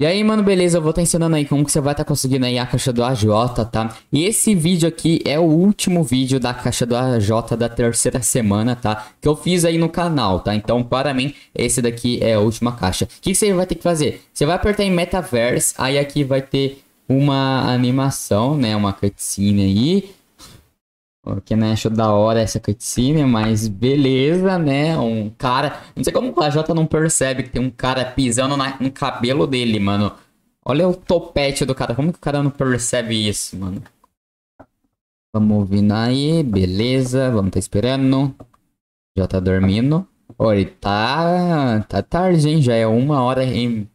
E aí, mano, beleza, eu vou estar ensinando aí como que você vai estar tá conseguindo aí a caixa do AJ, tá? E esse vídeo aqui é o último vídeo da caixa do AJ da terceira semana, tá? Que eu fiz aí no canal, tá? Então, para mim, esse daqui é a última caixa. O que você vai ter que fazer? Você vai apertar em Metaverse, aí aqui vai ter uma animação, né? Uma cutscene aí que não né, achou da hora essa cutscene, mas beleza, né? Um cara. Não sei como o AJ não percebe que tem um cara pisando na... no cabelo dele, mano. Olha o topete do cara. Como que o cara não percebe isso, mano? Vamos ouvindo aí, beleza. Vamos tá esperando. Já tá dormindo. Olha, tá. Tá tarde, hein? Já é uma hora em.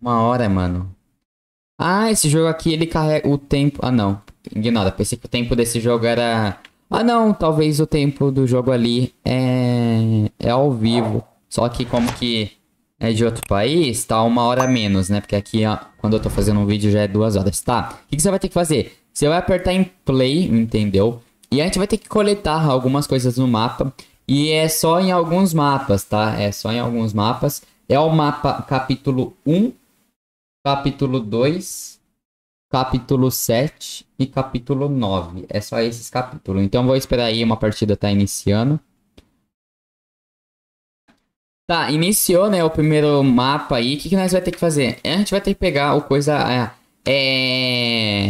Uma hora, mano. Ah, esse jogo aqui ele carrega o tempo. Ah, não. Ignora, pensei que o tempo desse jogo era. Ah, não, talvez o tempo do jogo ali é, é ao vivo. Só que, como que é de outro país, tá uma hora menos, né? Porque aqui, ó, quando eu tô fazendo um vídeo já é duas horas. Tá, o que, que você vai ter que fazer? Você vai apertar em play, entendeu? E a gente vai ter que coletar algumas coisas no mapa. E é só em alguns mapas, tá? É só em alguns mapas. É o mapa capítulo 1 capítulo 2, capítulo 7 e capítulo 9. É só esses capítulos. Então vou esperar aí uma partida tá iniciando. Tá, iniciou, né, o primeiro mapa aí. O que, que nós vai ter que fazer? É, a gente vai ter que pegar o coisa é,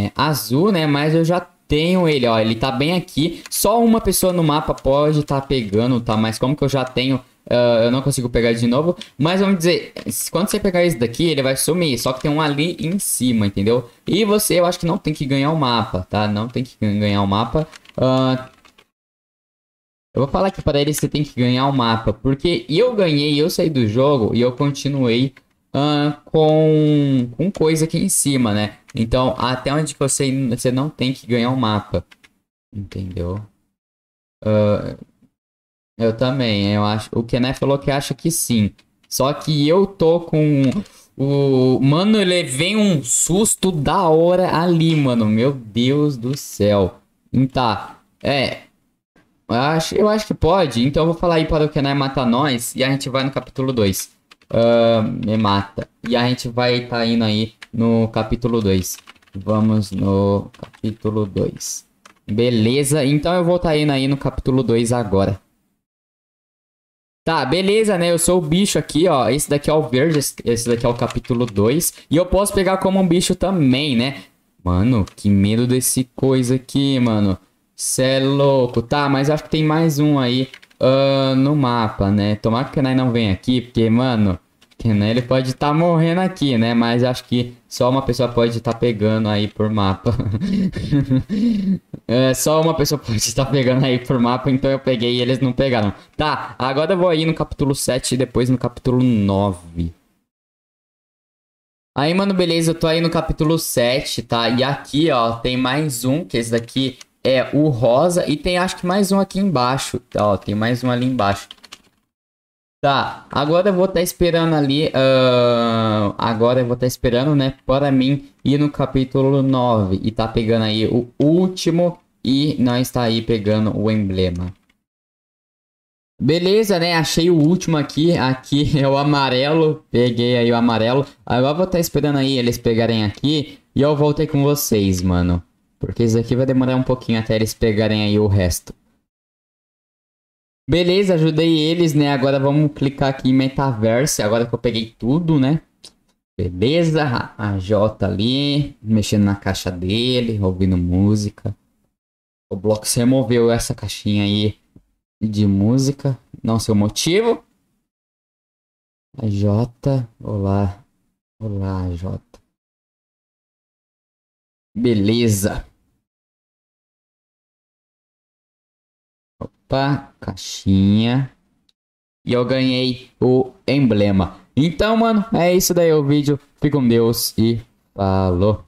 é, azul, né, mas eu já tenho ele, ó. Ele tá bem aqui. Só uma pessoa no mapa pode estar tá pegando, tá? Mas como que eu já tenho Uh, eu não consigo pegar de novo. Mas vamos dizer, quando você pegar esse daqui, ele vai sumir. Só que tem um ali em cima, entendeu? E você, eu acho que não tem que ganhar o um mapa, tá? Não tem que ganhar o um mapa. Uh, eu vou falar aqui para ele você tem que ganhar o um mapa. Porque eu ganhei, eu saí do jogo e eu continuei uh, com, com coisa aqui em cima, né? Então, até onde você, você não tem que ganhar o mapa. Entendeu? Uh, eu também, eu acho. O Kené falou que acha que sim. Só que eu tô com o. Mano, ele vem um susto da hora ali, mano. Meu Deus do céu. Então, É. Eu acho, eu acho que pode. Então eu vou falar aí para o Kenai matar nós. E a gente vai no capítulo 2. Uh, ah, me mata. E a gente vai tá indo aí no capítulo 2. Vamos no capítulo 2. Beleza, então eu vou tá indo aí no capítulo 2 agora. Tá, beleza, né? Eu sou o bicho aqui, ó. Esse daqui é o verde, esse daqui é o capítulo 2. E eu posso pegar como um bicho também, né? Mano, que medo desse coisa aqui, mano. Cê é louco. Tá, mas acho que tem mais um aí uh, no mapa, né? Tomara que o Kenai não venha aqui, porque, mano né? Ele pode estar tá morrendo aqui, né? Mas acho que só uma pessoa pode estar tá pegando aí por mapa. é, só uma pessoa pode estar tá pegando aí por mapa, então eu peguei e eles não pegaram. Tá, agora eu vou aí no capítulo 7 e depois no capítulo 9. Aí, mano, beleza, eu tô aí no capítulo 7, tá? E aqui, ó, tem mais um, que esse daqui é o rosa. E tem, acho que mais um aqui embaixo. Ó, tem mais um ali embaixo. Tá, agora eu vou estar tá esperando ali. Uh, agora eu vou estar tá esperando, né? Para mim ir no capítulo 9. E tá pegando aí o último. E não está aí pegando o emblema. Beleza, né? Achei o último aqui. Aqui é o amarelo. Peguei aí o amarelo. Agora eu vou estar tá esperando aí eles pegarem aqui. E eu voltei com vocês, mano. Porque isso aqui vai demorar um pouquinho até eles pegarem aí o resto. Beleza, ajudei eles, né? Agora vamos clicar aqui em metaverse. Agora que eu peguei tudo, né? Beleza, a J ali, mexendo na caixa dele, ouvindo música. O bloco se removeu essa caixinha aí de música, não sei o motivo. A J, olá, olá, J. Beleza. Opa, caixinha. E eu ganhei o emblema. Então, mano, é isso daí o vídeo. Fique com Deus e falou.